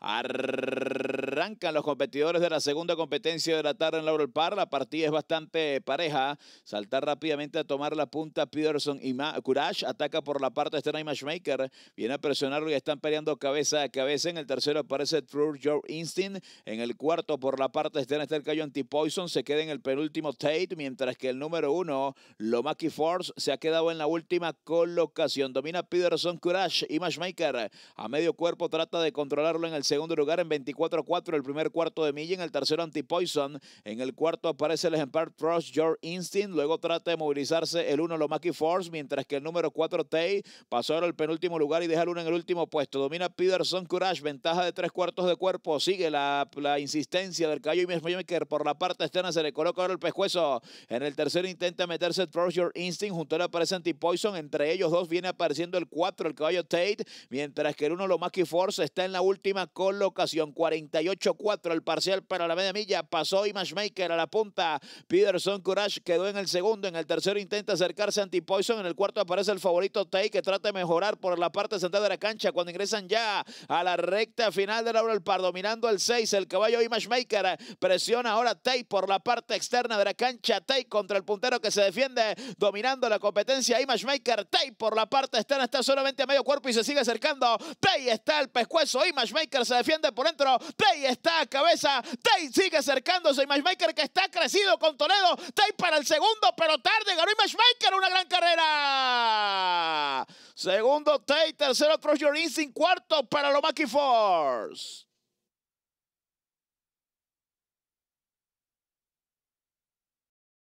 Arr- Arrancan los competidores de la segunda competencia de la tarde en Laurel Park. La partida es bastante pareja. Saltar rápidamente a tomar la punta Peterson y Courage. Ataca por la parte externa y Matchmaker. Viene a presionarlo y están peleando cabeza a cabeza. En el tercero aparece True Your Instinct. En el cuarto por la parte externa está el Cayo Antipoison. Se queda en el penúltimo Tate. Mientras que el número uno, Lomaki Force, se ha quedado en la última colocación. Domina Peterson, Courage y Matchmaker. A medio cuerpo trata de controlarlo en el segundo lugar en 24-4 el primer cuarto de milla, en el tercero Antipoison, en el cuarto aparece el ejemplar Frost, Your Instinct, luego trata de movilizarse el 1 Lomaki Force, mientras que el número 4 Tay pasó al penúltimo lugar y deja el 1 en el último puesto. Domina Peterson Courage, ventaja de tres cuartos de cuerpo, sigue la, insistencia del caballo, y mismo por la parte externa se le coloca ahora el pescuezo. En el tercero intenta meterse Frost, Your Instinct, junto a él aparece Antipoison, entre ellos dos viene apareciendo el 4, el caballo Tate, mientras que el 1 Lomaki Force está en la última colocación, 48 8 4 el parcial para la media milla. Pasó Image Maker a la punta. Peterson Courage quedó en el segundo. En el tercero intenta acercarse a Antipoison. En el cuarto aparece el favorito Tay que trata de mejorar por la parte central de la cancha. Cuando ingresan ya a la recta final del Laura Par, dominando el 6, el caballo Image Maker presiona ahora Tay por la parte externa de la cancha. Tay contra el puntero que se defiende, dominando la competencia. Image Maker, Tay por la parte externa está solamente a medio cuerpo y se sigue acercando. Tay está el pescuezo. Image Maker se defiende por dentro. Tay está a cabeza. Tay sigue acercándose. Maker que está crecido con Toledo. Tay para el segundo, pero tarde. Ganó Mashmaker, una gran carrera. Segundo Tay, tercero Trojan sin cuarto para Lomaki Force.